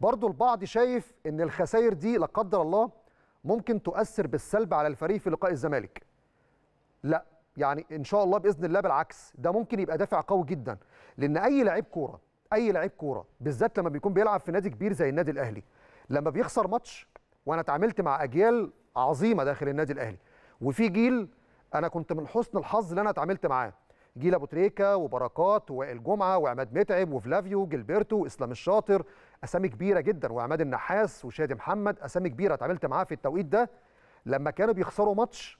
برضو البعض شايف ان الخسائر دي لا قدر الله ممكن تؤثر بالسلب على الفريق في لقاء الزمالك لا يعني ان شاء الله باذن الله بالعكس ده ممكن يبقى دافع قوي جدا لان اي لعيب كوره اي لعيب كوره بالذات لما بيكون بيلعب في نادي كبير زي النادي الاهلي لما بيخسر ماتش وانا اتعاملت مع اجيال عظيمه داخل النادي الاهلي وفي جيل انا كنت من حسن الحظ اللي انا اتعاملت معاه جيل ابو تريكه وبركات ووائل جمعه وعماد متعب وفلافيو وجilberto واسلام الشاطر اسامي كبيره جدا وعماد النحاس وشادي محمد اسامي كبيره اتعاملت معاه في التوقيت ده لما كانوا بيخسروا ماتش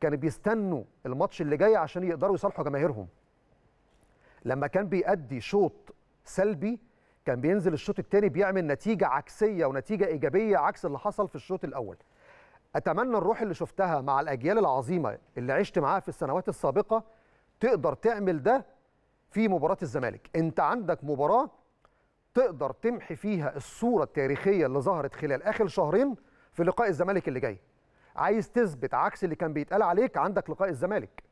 كانوا بيستنوا الماتش اللي جاي عشان يقدروا يصالحوا جماهيرهم لما كان بيأدي شوط سلبي كان بينزل الشوط الثاني بيعمل نتيجه عكسيه ونتيجه ايجابيه عكس اللي حصل في الشوط الاول اتمنى الروح اللي شفتها مع الاجيال العظيمه اللي عشت معاها في السنوات السابقه تقدر تعمل ده في مباراه الزمالك انت عندك مباراه تقدر تمحي فيها الصوره التاريخيه اللي ظهرت خلال اخر شهرين في لقاء الزمالك اللي جاي عايز تثبت عكس اللي كان بيتقال عليك عندك لقاء الزمالك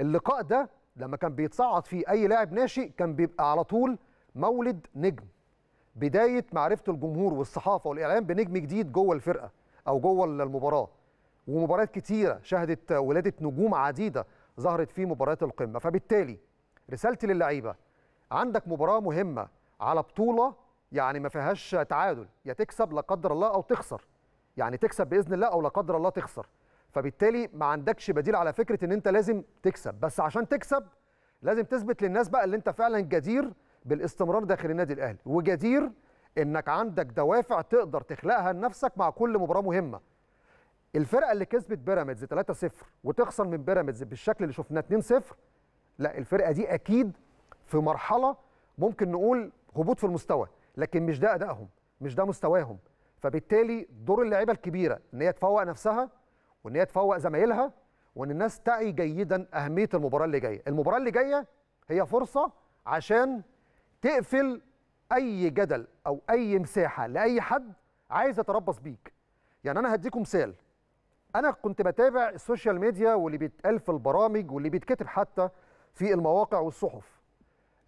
اللقاء ده لما كان بيتصعد فيه اي لاعب ناشئ كان بيبقى على طول مولد نجم بدايه معرفه الجمهور والصحافه والاعلام بنجم جديد جوه الفرقه او جوه المباراه ومباريات كتيره شهدت ولاده نجوم عديده ظهرت في مباريات القمه فبالتالي رسالتي للعيبه عندك مباراه مهمه على بطوله يعني ما فيهاش تعادل يا تكسب لا قدر الله او تخسر يعني تكسب باذن الله او لا قدر الله تخسر فبالتالي ما عندكش بديل على فكره ان انت لازم تكسب بس عشان تكسب لازم تثبت للناس بقى اللي انت فعلا جدير بالاستمرار داخل النادي الاهلي وجدير انك عندك دوافع تقدر تخلقها لنفسك مع كل مباراه مهمه الفرقه اللي كسبت بيراميدز 3-0 وتخسر من بيراميدز بالشكل اللي شفناه 2-0 لا الفرقه دي اكيد في مرحله ممكن نقول هبوط في المستوى لكن مش ده ادائهم مش ده مستواهم فبالتالي دور اللعيبه الكبيره ان هي تفوق نفسها وان هي تفوق زمايلها وان الناس تعي جيدا اهميه المباراه اللي جايه المباراه اللي جايه هي فرصه عشان تقفل اي جدل او اي مساحه لاي حد عايز يتربص بيك يعني انا هديكم مثال انا كنت بتابع السوشيال ميديا واللي بيتقال في البرامج واللي بيتكتب حتى في المواقع والصحف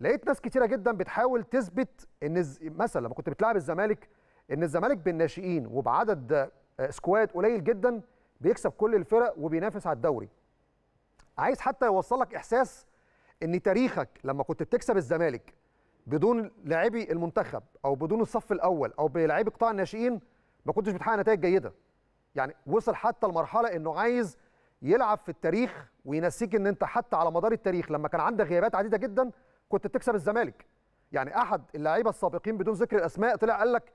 لقيت ناس كتيره جدا بتحاول تثبت ان مثلا لما كنت بتلعب الزمالك ان الزمالك بالناشئين وبعدد آه، سكواد قليل جدا بيكسب كل الفرق وبينافس على الدوري عايز حتى يوصل لك احساس ان تاريخك لما كنت بتكسب الزمالك بدون لاعبي المنتخب او بدون الصف الاول او بلاعبي قطاع الناشئين ما كنتش بتحقق نتائج جيده يعني وصل حتى لمرحله انه عايز يلعب في التاريخ وينسيك ان انت حتى على مدار التاريخ لما كان عندك غيابات عديده جدا كنت بتكسب الزمالك يعني احد اللعيبه السابقين بدون ذكر الاسماء طلع قال لك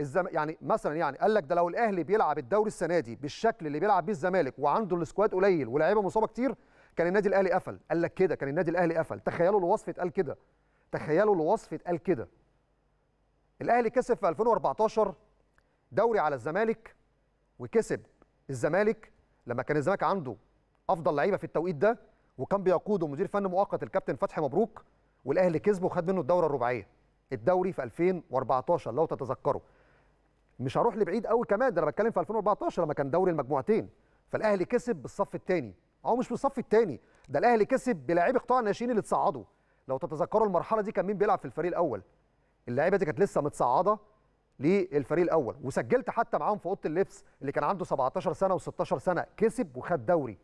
الزم... يعني مثلا يعني قال لك ده لو الاهلي بيلعب الدوري السنه دي بالشكل اللي بيلعب بيه الزمالك وعنده السكواد قليل ولاعيبه مصابه كتير كان النادي الاهلي قفل قال لك كده كان النادي الاهلي قفل تخيلوا الوصف اتقال كده تخيلوا الوصف اتقال كده الاهلي كسب في 2014 دوري على الزمالك وكسب الزمالك لما كان الزمالك عنده افضل لعيبه في التوقيت ده وكان بيقوده مدير فن مؤقت الكابتن فتحي مبروك والاهلي كسبه وخد منه الدوره الرباعيه الدوري في 2014 لو تتذكروا مش هروح لبعيد قوي كمان ده انا بتكلم في 2014 لما كان دوري المجموعتين فالاهلي كسب بالصف الثاني او مش بالصف الثاني ده الاهلي كسب بلاعيبه قطاع الناشئين اللي اتصعدوا لو تتذكروا المرحله دي كان مين بيلعب في الفريق الاول اللعيبه دي كانت لسه متصعده للفريق الاول وسجلت حتى معاهم في اوضه اللبس اللي كان عنده 17 سنه و16 سنه كسب وخد دوري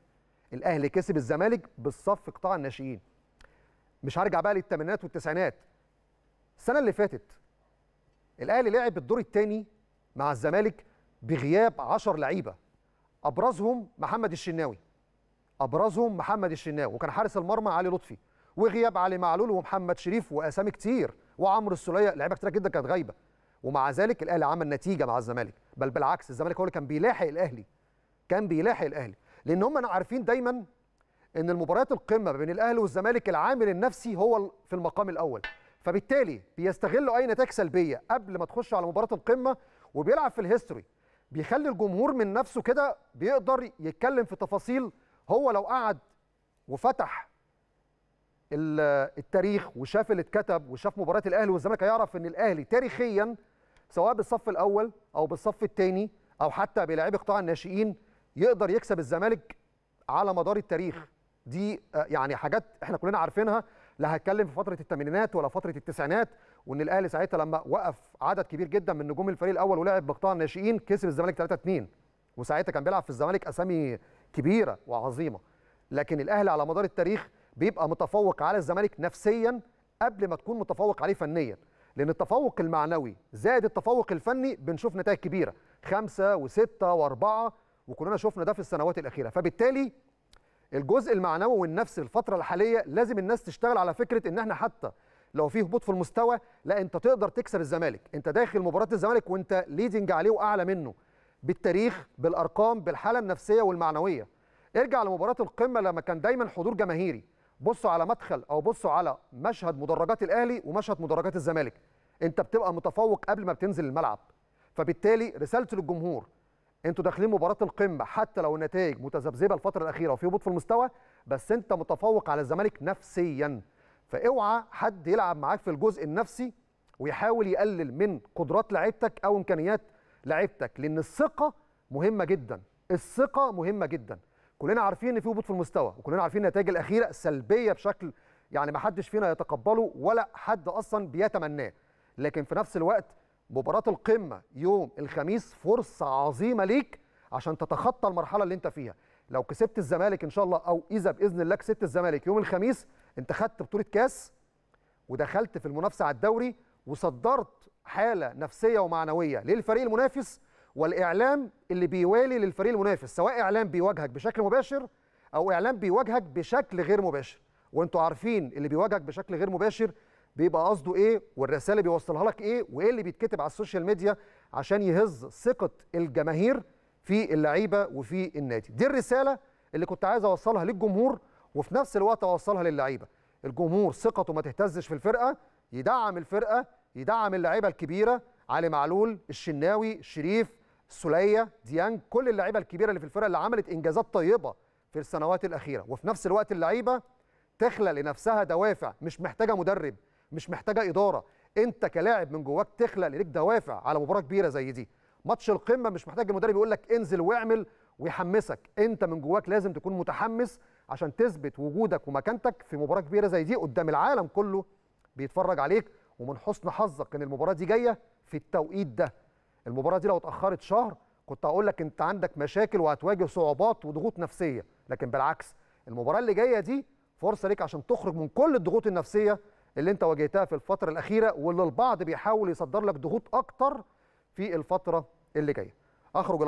الاهلي كسب الزمالك بالصف قطاع الناشئين مش هرجع بقى للثمانينات والتسعينات السنه اللي فاتت الاهلي لعب الدور الثاني مع الزمالك بغياب 10 لعيبه ابرزهم محمد الشناوي ابرزهم محمد الشناوي وكان حارس المرمى علي لطفي وغياب علي معلول ومحمد شريف واسامي كتير وعمرو السوليه لعيبه كتير جدا كانت غايبه ومع ذلك الاهلي عمل نتيجه مع الزمالك بل بالعكس الزمالك هو اللي كان بيلاحق الاهلي كان بيلاحق الاهلي لان هم عارفين دايما ان المباريات القمه بين الاهلي والزمالك العامل النفسي هو في المقام الاول فبالتالي بيستغلوا اي نتائج سلبيه قبل ما تخش على مباراه القمه وبيلعب في الهيستوري بيخلي الجمهور من نفسه كده بيقدر يتكلم في تفاصيل هو لو قعد وفتح التاريخ وشاف اللي اتكتب وشاف مباراه الاهلي والزمالك هيعرف ان الاهلي تاريخيا سواء بالصف الاول او بالصف الثاني او حتى بلاعبي قطاع الناشئين يقدر يكسب الزمالك على مدار التاريخ دي آه، يعني حاجات احنا كلنا عارفينها لا هتكلم في فتره الثمانينات ولا فتره التسعينات وان الاهلي ساعتها لما وقف عدد كبير جدا من نجوم الفريق الاول ولعب بقطاع الناشئين كسب الزمالك 3 2 وساعتها كان بيلعب في الزمالك اسامي كبيره وعظيمه لكن الاهلي على مدار التاريخ بيبقى متفوق على الزمالك نفسيا قبل ما تكون متفوق عليه فنيا لان التفوق المعنوي زائد التفوق الفني بنشوف نتائج كبيره خمسة وستة وأربعة وكلنا شفنا ده في السنوات الأخيرة فبالتالي الجزء المعنوي والنفسي الفتره الحاليه لازم الناس تشتغل على فكره ان احنا حتى لو في هبوط في المستوى لا انت تقدر تكسب الزمالك انت داخل مباراه الزمالك وانت ليدنج عليه واعلى منه بالتاريخ بالارقام بالحاله النفسيه والمعنويه ارجع لمباراه القمه لما كان دايما حضور جماهيري بصوا على مدخل او بصوا على مشهد مدرجات الاهلي ومشهد مدرجات الزمالك انت بتبقى متفوق قبل ما بتنزل الملعب فبالتالي رسالته للجمهور انتوا داخلين مباراه القمه حتى لو النتائج متذبذبه الفتره الاخيره وفي هبوط في المستوى بس انت متفوق على الزمالك نفسيا فاوعى حد يلعب معاك في الجزء النفسي ويحاول يقلل من قدرات لعيبتك او امكانيات لعيبتك لان الثقه مهمه جدا الثقه مهمه جدا كلنا عارفين ان في هبوط في المستوى وكلنا عارفين النتائج الاخيره سلبيه بشكل يعني ما حدش فينا يتقبله ولا حد اصلا بيتمناه لكن في نفس الوقت مباراه القمه يوم الخميس فرصه عظيمه ليك عشان تتخطى المرحله اللي انت فيها لو كسبت الزمالك ان شاء الله او اذا باذن الله كسبت الزمالك يوم الخميس انت خدت بطوله كاس ودخلت في المنافسه على الدوري وصدرت حاله نفسيه ومعنويه للفريق المنافس والاعلام اللي بيوالي للفريق المنافس سواء اعلام بيواجهك بشكل مباشر او اعلام بيواجهك بشكل غير مباشر وانتوا عارفين اللي بيواجهك بشكل غير مباشر بيبقى قصده ايه والرساله اللي بيوصلها لك ايه وايه اللي بيتكتب على السوشيال ميديا عشان يهز ثقه الجماهير في اللعيبه وفي النادي دي الرساله اللي كنت عايز اوصلها للجمهور وفي نفس الوقت اوصلها للعيبه الجمهور ثقته ما تهتزش في الفرقه يدعم الفرقه يدعم اللعيبه الكبيره علي معلول الشناوي شريف سلية ديانج كل اللعيبه الكبيره اللي في الفرقه اللي عملت انجازات طيبه في السنوات الاخيره وفي نفس الوقت اللعيبه تخلق لنفسها دوافع مش محتاجه مدرب مش محتاجه اداره انت كلاعب من جواك تخلق ليك دوافع على مباراه كبيره زي دي ماتش القمه مش محتاج المدرب يقول لك انزل واعمل ويحمسك انت من جواك لازم تكون متحمس عشان تثبت وجودك ومكانتك في مباراه كبيره زي دي قدام العالم كله بيتفرج عليك ومن حسن حظك ان المباراه دي جايه في التوقيت ده المباراه دي لو اتاخرت شهر كنت هقول لك انت عندك مشاكل وهتواجه صعوبات وضغوط نفسيه لكن بالعكس المباراه اللي جايه دي فرصه ليك عشان تخرج من كل الضغوط النفسيه اللي انت واجهتها في الفتره الاخيره واللي البعض بيحاول يصدر لك ضغوط اكتر في الفتره اللي جايه اخرج